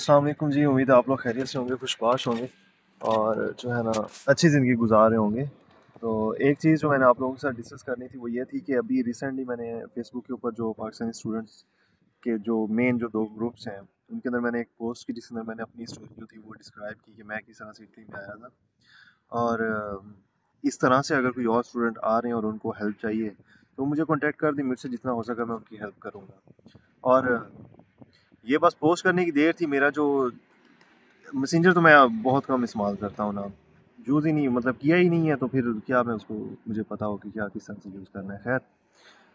अस्सलाम वालेकुम जी उम्मीद है आप लोग खैरियत से होंगे खुशबाश होंगे और जो है ना अच्छी ज़िंदगी गुजार रहे होंगे तो एक चीज़ जो मैंने आप लोगों के साथ डिस्कस करनी थी वो ये थी कि अभी रिसेंटली मैंने फेसबुक के ऊपर जो पाकिस्तानी स्टूडेंट्स के जो मेन जो दो ग्रुप्स हैं उनके अंदर मैंने एक पोस्ट की जिसके अंदर मैंने अपनी स्टोरी जो थी वो डिस्क्राइब की कि मैं किस तरह से इटली में आया था और इस तरह से अगर कोई और स्टूडेंट आ रहे हैं और उनको हेल्प चाहिए तो मुझे कॉन्टेक्ट कर दी मुझसे जितना हो सका मैं उनकी हेल्प करूँगा और ये बस पोस्ट करने की देर थी मेरा जो मैसेंजर तो मैं बहुत कम इस्तेमाल करता हूँ ना यूज़ ही नहीं मतलब किया ही नहीं है तो फिर क्या मैं उसको मुझे पता हो कि क्या किस तरह से यूज़ करना है खैर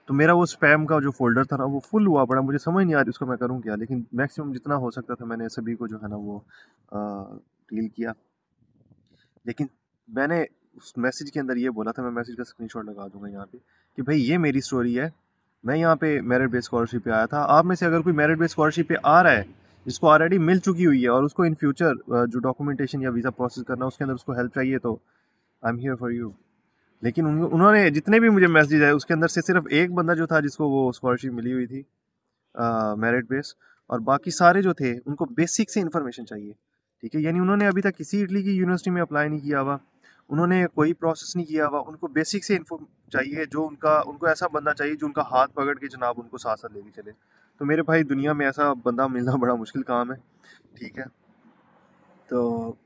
तो मेरा वो स्पैम का जो फोल्डर था ना वो फुल हुआ पड़ा मुझे समझ नहीं आ रही उसको मैं करूँ क्या लेकिन मैक्सिमम जितना हो सकता था मैंने सभी को जो है ना वो डील किया लेकिन मैंने उस मैसेज के अंदर ये बोला था मैं मैसेज का स्क्रीनशॉट लगा दूंगा यहाँ पे कि भाई ये मेरी स्टोरी है मैं यहाँ पे मेरिट बेस्ड स्कॉलरशिप पे आया था आप में से अगर कोई मेरिट बेस्ड स्कॉलरशिप पे आ रहा है जिसको ऑलरेडी मिल चुकी हुई है और उसको इन फ्यूचर जो डॉक्यूमेंटेशन या वीज़ा प्रोसेस करना उसके अंदर उसको हेल्प चाहिए तो I am here for you लेकिन उन्होंने जितने भी मुझे मैसेज आए उसके अंदर से सिर्फ एक बंदा जो था जिसको वो स्कॉलरशिप मिली हुई थी मेरिट बेस्ड और बाकी सारे जो थे उनको बेसिक से इन्फॉर्मेशन चाहिए ठीक है यानी उन्होंने अभी तक किसी इटली की यूनिवर्सिटी में अप्लाई नहीं किया हुआ उन्होंने कोई प्रोसेस नहीं किया हुआ उनको बेसिक से इन्फो चाहिए जो उनका उनको ऐसा बंदा चाहिए जो उनका हाथ पकड़ के जनाब उनको साथ साथ लेके चले तो मेरे भाई दुनिया में ऐसा बंदा मिलना बड़ा मुश्किल काम है ठीक है तो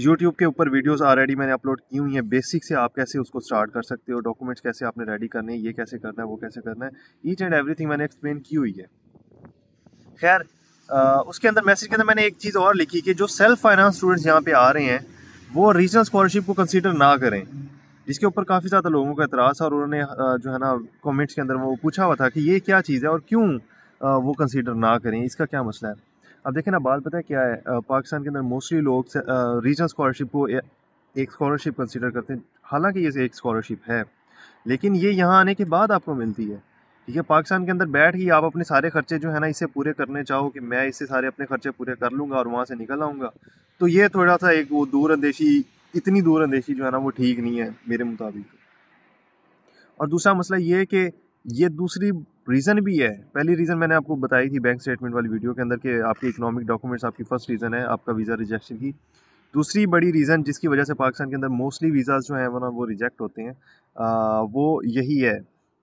यूट्यूब के ऊपर वीडियोस ऑलरेडी मैंने अपलोड की हुई हैं बेसिक से आप कैसे उसको स्टार्ट कर सकते हो डॉक्यूमेंट्स कैसे आपने रेडी करने हैं ये कैसे करना है वो कैसे करना है ईच एंड एवरीथिंग मैंने एक्सप्लेन की हुई है खैर उसके अंदर मैसेज के अंदर मैंने एक चीज़ और लिखी कि जो सेल्फ फाइनेंस स्टूडेंट्स यहाँ पे आ रहे हैं वो रीजनल स्कॉलरशिप को कंसीडर ना करें जिसके ऊपर काफ़ी ज़्यादा लोगों का एतराज़ था और उन्होंने जो है ना कमेंट्स के अंदर वो पूछा हुआ था कि ये क्या चीज़ है और क्यों वो कंसीडर ना करें इसका क्या मसला है अब देखें ना बात पता है क्या है पाकिस्तान के अंदर मोस्टली लोग रीजनल स्कॉलरशिप को एक स्कॉलरशिप कंसिडर करते हैं हालांकि ये एक स्कॉलरशिप है लेकिन ये यहाँ आने के बाद आपको मिलती है ठीक है पाकिस्तान के अंदर बैठ ही आप अपने सारे खर्चे जो है ना इसे पूरे करने चाहो कि मैं इसे सारे अपने खर्चे पूरे कर लूँगा और वहाँ से निकल आऊँगा तो ये थोड़ा सा एक वो दूर अंदेशी इतनी दूर अंदेशी जो है ना वो ठीक नहीं है मेरे मुताबिक और दूसरा मसला ये है कि ये दूसरी रीज़न भी है पहली रीज़न मैंने आपको बताई थी बैंक स्टेटमेंट वाली वीडियो के अंदर कि आपके इकोनॉमिक डॉक्यूमेंट्स आपकी फ़र्स्ट रीज़न है आपका वीज़ा रिजेक्शन की दूसरी बड़ी रीज़न जिसकी वजह से पाकिस्तान के अंदर मोस्टली वीज़ाज़ जो हैं वो ना वो रिजेक्ट होते हैं आ, वो यही है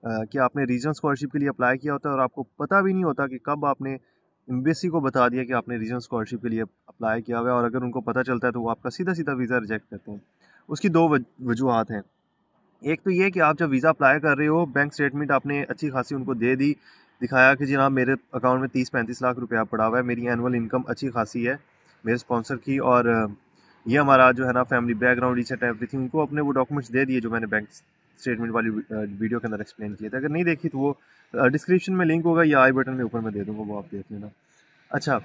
कि आपने रीजनल स्कॉलरशिप के लिए अप्लाई किया होता है और आपको पता भी नहीं होता कि कब आपने एम्बेसी को बता दिया कि आपने रीजनल स्कॉलरशिप के लिए अप्लाई किया हुआ है और अगर उनको पता चलता है तो वो आपका सीधा सीधा वीज़ा रिजेक्ट करते हैं उसकी दो वजूहत हैं एक तो ये कि आप जब वीज़ा अप्लाई कर रहे हो बैंक स्टेटमेंट आपने अच्छी खासी उनको दे दी दिखाया कि जनाब हाँ, मेरे अकाउंट में तीस पैंतीस लाख रुपया पड़ा हुआ है मेरी एनुअल इनकम अच्छी खासी है मेरे स्पॉन्सर की और ये हमारा जो है ना फैमिली बैकग्राउंड रिसेंट एवरीथिंग उनको अपने वो डॉक्यूमेंट्स दे दिए जो मैंने बैंक स्टेटमेंट वाली वीडियो के अंदर एक्सप्लेन किया था अगर नहीं देखी तो वो डिस्क्रिप्शन में लिंक होगा या आई बटन में ऊपर मैं दे दूँगा वो आप देख लेना अच्छा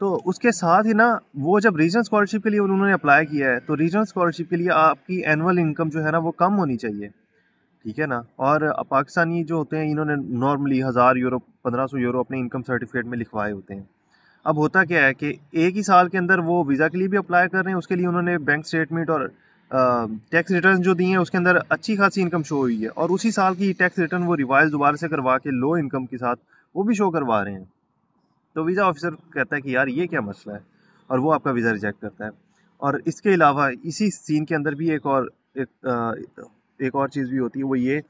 तो उसके साथ ही ना वो जब रीजनल स्कॉलरशिप के लिए उन्होंने अप्लाई किया है तो रीजनल स्कॉलरशिप के लिए आपकी एनुअल इनकम जो है ना वो कम होनी चाहिए ठीक है ना और पाकिस्तानी जो होते हैं इन्होंने नॉर्मली हज़ार यूरो पंद्रह सौ यूरो अपने इनकम सर्टिफिकेट में लिखवाए होते हैं अब होता क्या है कि एक ही साल के अंदर वो वीज़ा के लिए भी अप्लाई कर रहे हैं उसके लिए उन्होंने बैंक स्टेटमेंट और टैक्स रिटर्न जो दी हैं उसके अंदर अच्छी खासी इनकम शो हुई है और उसी साल की टैक्स रिटर्न वो रिवाइज दोबारा से करवा के लो इनकम के साथ वो भी शो करवा रहे हैं तो वीज़ा ऑफिसर कहता है कि यार ये क्या मसला है और वो आपका वीज़ा रिजेक्ट करता है और इसके अलावा इसी सीन के अंदर भी एक और एक, आ, एक और चीज़ भी होती है वो ये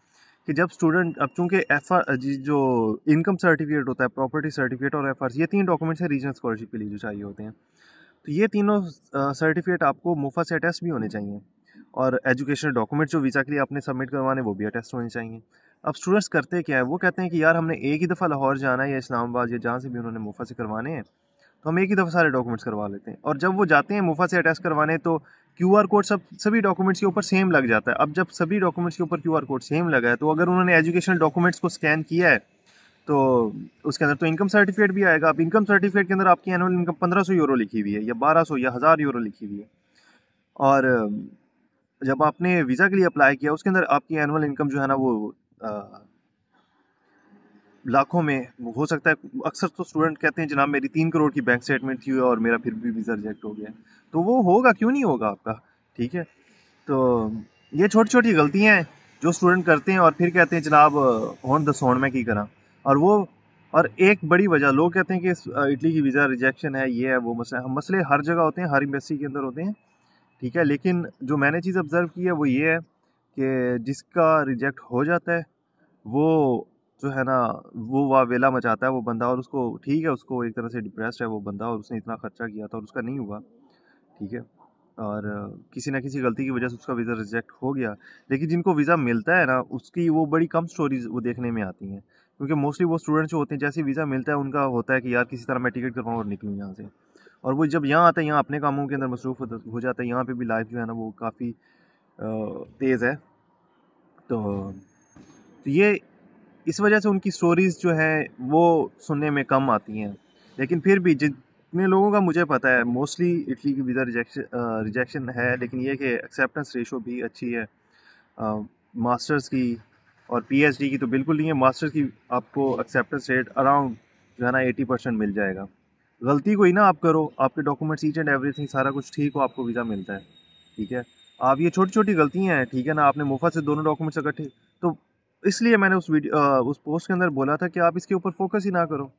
कि जब स्टूडेंट अब चूंकि एफ जो इनकम सर्टिफिकेट होता है प्रॉपर्टी सर्टिफिकेट और एफ ये तीन डॉक्यूमेंट्स हैं रीजनल स्कॉलरशिप के लिए जो चाहिए होते हैं तो ये तीनों सर्टिफिकेट आपको मुफा से अटेस्ट भी होने चाहिए और एजुकेशनल डॉक्यूमेंट जो वीज़ा के लिए आपने सबमिट करवाने वो भी अटेस्ट होने चाहिए अब स्टूडेंट्स करते क्या है वो कहते हैं कि यार हमने एक ही दफ़ा लाहौर जाना है या इस्लामाबाद या जहाँ से भी उन्होंने मुफा से करवाने हैं तो हम एक ही दफ़ा सारे डॉक्यूमेंट्स करवा लेते हैं और जब वो जाते हैं मुफा से अटेस्ट करवाने तो क्यू कोड सब सभी डॉक्यूमेंट्स के ऊपर सेम लग जाता है अब जब सभी डॉक्यूमेंट्स के ऊपर क्यू कोड सेम लगा है तो अगर उन्होंने एजुकेशनल डॉक्यूमेंट्स को स्कैन किया है तो उसके अंदर तो इनकम सर्टिफिकेट भी आएगा अब इनकम सर्टिफिकेट के अंदर आपकी एनुअल इनकम पंद्रह सौ यूरो लिखी हुई है या बारह सौ या हज़ार यूरो लिखी हुई है और जब आपने वीज़ा के लिए अप्लाई किया उसके अंदर आपकी एनुअल इनकम जो है ना वो आ, लाखों में हो सकता है अक्सर तो स्टूडेंट कहते हैं जनाब मेरी तीन करोड़ की बैंक स्टेटमेंट थी और मेरा फिर भी वीज़ा रिजेक्ट हो गया तो वो होगा क्यों नहीं होगा आपका ठीक है तो ये छोटी छोटी गलतियाँ हैं जो स्टूडेंट करते हैं और फिर कहते हैं जनाब हूँ दसोण मैं की करा और वो और एक बड़ी वजह लोग कहते हैं कि इटली की वीज़ा रिजेक्शन है ये है वो मसला हम मसले हर जगह होते हैं हर एम्बेसी के अंदर होते हैं ठीक है लेकिन जो मैंने चीज़ ऑब्ज़र्व की है वो ये है कि जिसका रिजेक्ट हो जाता है वो जो है ना वो वाह वेला मचाता है वो बंदा और उसको ठीक है उसको एक तरह से डिप्रेस्ड है वो बंदा और उसने इतना खर्चा किया था और उसका नहीं हुआ ठीक है और किसी ना किसी गलती की वजह से उसका वीज़ा रिजेक्ट हो गया लेकिन जिनको वीज़ा मिलता है ना उसकी वो बड़ी कम स्टोरीज़ वो देखने में आती हैं क्योंकि मोस्टली वो स्टूडेंट्स जो होते हैं जैसे वीज़ा मिलता है उनका होता है कि यार किसी तरह मैं टिकट करवाऊँ और निकलूँ यहाँ से और वो जब यहाँ आते हैं यहाँ अपने कामों के अंदर मसरूफ़ हो जाता है यहाँ पर भी लाइफ जो है ना वो काफ़ी तेज़ है तो, तो ये इस वजह से उनकी स्टोरीज़ जो हैं वो सुनने में कम आती हैं लेकिन फिर भी जितने लोगों का मुझे पता है मोस्टली इटली की वीज़ा रिजेक्शन रिजेक्शन है लेकिन ये कि एक्सेप्टेंस रेशो भी अच्छी है मास्टर्स की और पीएचडी की तो बिल्कुल नहीं है मास्टर्स की आपको एक्सेप्टेंस रेट अराउंड जो है ना एटी परसेंट मिल जाएगा गलती कोई ना आप करो आपके डॉक्यूमेंट्स ईच एंड एवरीथिंग सारा कुछ ठीक हो आपको वीज़ा मिलता है ठीक है आप ये छोटी छोटी गलतियाँ हैं ठीक है ना आपने मुफा से दोनों डॉक्यूमेंट्स इकट्ठे तो इसलिए मैंने उस वीडियो उस पोस्ट के अंदर बोला था कि आप इसके ऊपर फोकस ही ना करो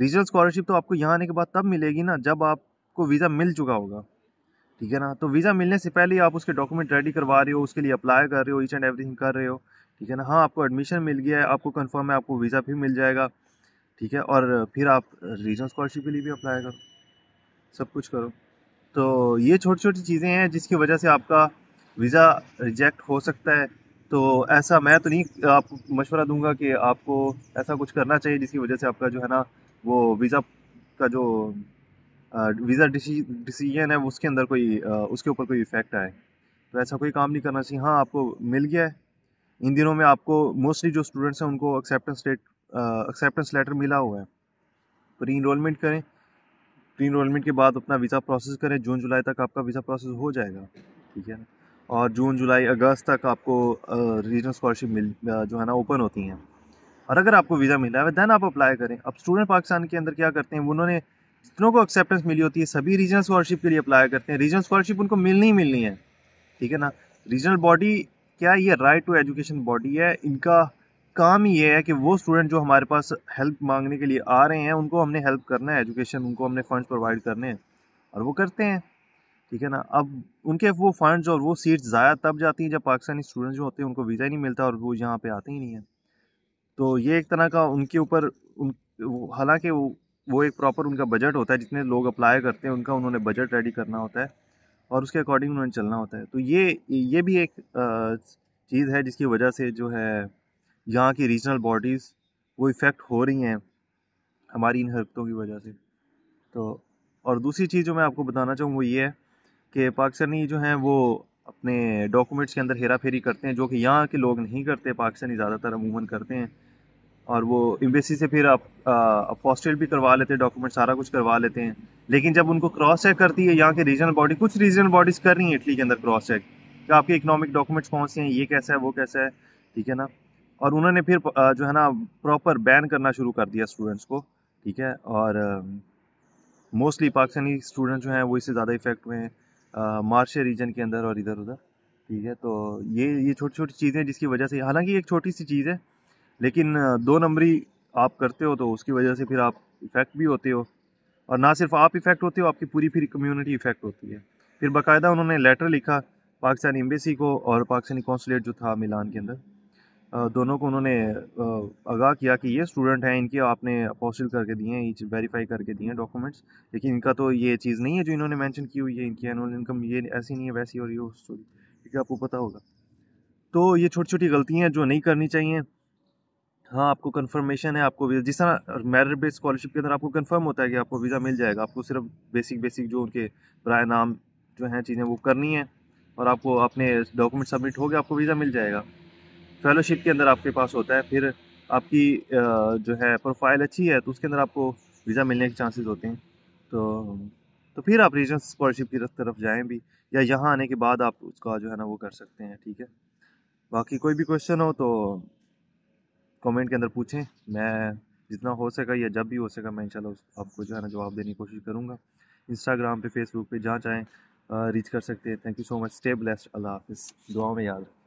रीजनल स्कॉलरशिप तो आपको यहाँ आने के बाद तब मिलेगी ना जब आपको वीज़ा मिल चुका होगा ठीक है ना तो वीज़ा मिलने से पहले ही आप उसके डॉक्यूमेंट रेडी करवा रहे हो उसके लिए अप्लाई कर रहे हो ईच एंड एवरीथिंग कर रहे हो ठीक है ना हाँ आपको एडमिशन मिल गया है आपको कंफर्म है आपको वीज़ा भी मिल जाएगा ठीक है और फिर आप रीजन स्कॉलरशिप के लिए भी अप्लाई करो सब कुछ करो तो ये छोटी छोटी चीज़ें हैं जिसकी वजह से आपका वीज़ा रिजेक्ट हो सकता है तो ऐसा मैं तो नहीं आपको मशवरा दूंगा कि आपको ऐसा कुछ करना चाहिए जिसकी वजह से आपका जो है ना वो वीज़ा का जो वीज़ा डिसीजन है उसके अंदर कोई उसके ऊपर कोई इफ़ेक्ट आए तो ऐसा कोई काम नहीं करना चाहिए हाँ आपको मिल गया है इन दिनों में आपको मोस्टली जो स्टूडेंट्स हैं उनको एक्सेप्टेंस डेट एक्सेप्टेंस लेटर मिला हुआ है प्री इनरोलमेंट करें प्री इनरोलमेंट के बाद अपना वीज़ा प्रोसेस करें जून जुलाई तक आपका वीज़ा प्रोसेस हो जाएगा ठीक है ना और जून जुलाई अगस्त तक आपको रीजनल स्कॉलरशिप मिल जो है ना ओपन होती हैं और अगर आपको वीज़ा मिला है दैन आप अप्लाई करें अब स्टूडेंट पाकिस्तान के अंदर क्या करते हैं उन्होंने जितनों को एक्सेप्टेंस मिली होती है सभी रीजनल स्कॉलरशिप के लिए अप्लाई करते हैं रीजनल स्कॉलरशिप उनको मिलनी ही मिलनी है ठीक है ना रीजनल बॉडी क्या ये राइट टू एजुकेशन बॉडी है इनका काम ये है कि वो स्टूडेंट जो हमारे पास हेल्प मांगने के लिए आ रहे हैं उनको हमने हेल्प करना है एजुकेशन उनको हमने फ़ंड्स प्रोवाइड करने हैं और वो करते हैं ठीक है ना अब उनके वो फंड्स और वो सीट्स ज़ाया तब जाती हैं जब पाकिस्तानी स्टूडेंट्स जो होते हैं उनको वीज़ा ही नहीं मिलता और वो यहाँ पर आते ही नहीं हैं तो ये एक तरह का उनके ऊपर उन हालांकि वो वो एक प्रॉपर उनका बजट होता है जितने लोग अप्लाई करते हैं उनका उन्होंने बजट रेडी करना होता है और उसके अकॉर्डिंग उन्होंने चलना होता है तो ये ये भी एक चीज़ है जिसकी वजह से जो है यहाँ की रीजनल बॉडीज़ वो इफ़ेक्ट हो रही हैं हमारी इन हरकतों की वजह से तो और दूसरी चीज़ जो मैं आपको बताना चाहूँ वो ये है कि पाकिस्तानी जो हैं वो अपने डॉक्यूमेंट्स के अंदर हेरा फेरी करते हैं जो कि यहाँ के लोग नहीं करते पाकिस्तानी ज़्यादातर अमूमन करते हैं और वो एम्बेसी से फिर आप अपोस्टेट भी करवा लेते हैं डॉक्यूमेंट सारा कुछ करवा लेते हैं लेकिन जब उनको क्रॉस चेक करती है यहाँ के रीजनल बॉडी कुछ रीजनल बॉडीज़ कर रही हैं इटली के अंदर क्रॉस चेक कि आपके इकनॉमिक डॉक्यूमेंट्स कौन से हैं ये कैसा है वो कैसा है ठीक है ना और उन्होंने फिर जो है ना प्रॉपर बैन करना शुरू कर दिया स्टूडेंट्स को ठीक है और मोस्टली पाकिस्तानी स्टूडेंट जो हैं वो इससे ज़्यादा इफेक्ट हुए हैं मार्शे रीजन के अंदर और इधर उधर ठीक है तो ये ये छोटी छोटी चीज़ें जिसकी वजह से हालांकि एक छोटी सी चीज़ है लेकिन दो नंबरी आप करते हो तो उसकी वजह से फिर आप इफ़ेक्ट भी होते हो और ना सिर्फ आप इफ़ेक्ट होते हो आपकी पूरी फिर कम्युनिटी इफ़ेक्ट होती है फिर बाकायदा उन्होंने लेटर लिखा पाकिस्तानी एम्बेसी को और पाकिस्तानी कौंसलेट जो था मिलान के अंदर दोनों को उन्होंने आगाह किया कि ये स्टूडेंट हैं इनके आपने अपोस्टिल करके दिए हैं वेरीफाई करके दिए हैं डॉक्यूमेंट्स लेकिन इनका तो ये चीज़ नहीं है जो इन्होंने मेंशन की हुई है इनकी एनुअल इनकम ये ऐसी नहीं है वैसी और ये स्टोरी क्योंकि आपको पता होगा तो ये छोटी छोटी गलतियाँ जो नहीं करनी चाहिए हाँ आपको कंफर्मेशन है आपको वीज़ा जिस तरह मेरिट बेस्ड स्कॉलरशिप के अंदर आपको कंफर्म होता है कि आपको वीज़ा मिल जाएगा आपको सिर्फ बेसिक बेसिक जो उनके बर नाम जो हैं चीज़ें वो करनी है और आपको अपने डॉक्यूमेंट सबमिट हो गए आपको वीज़ा मिल जाएगा फेलोशिप के अंदर आपके पास होता है फिर आपकी जो है प्रोफाइल अच्छी है तो उसके अंदर आपको वीज़ा मिलने के चांसेस होते हैं तो तो फिर आप रीजन स्कॉलरशिप की तरफ जाएँ भी या यहाँ आने के बाद आप उसका जो है ना वो कर सकते हैं ठीक है बाकी कोई भी क्वेश्चन हो तो कमेंट के अंदर पूछें मैं जितना हो सका या जब भी हो सका मैं इंशाल्लाह आपको जो है ना जवाब देने की कोशिश करूँगा इंस्टाग्राम पे फेसबुक पे जहाँ चाहें रीच कर सकते हैं thank you so much stay blessed अल्लाह हाफिज़ दुआ में याद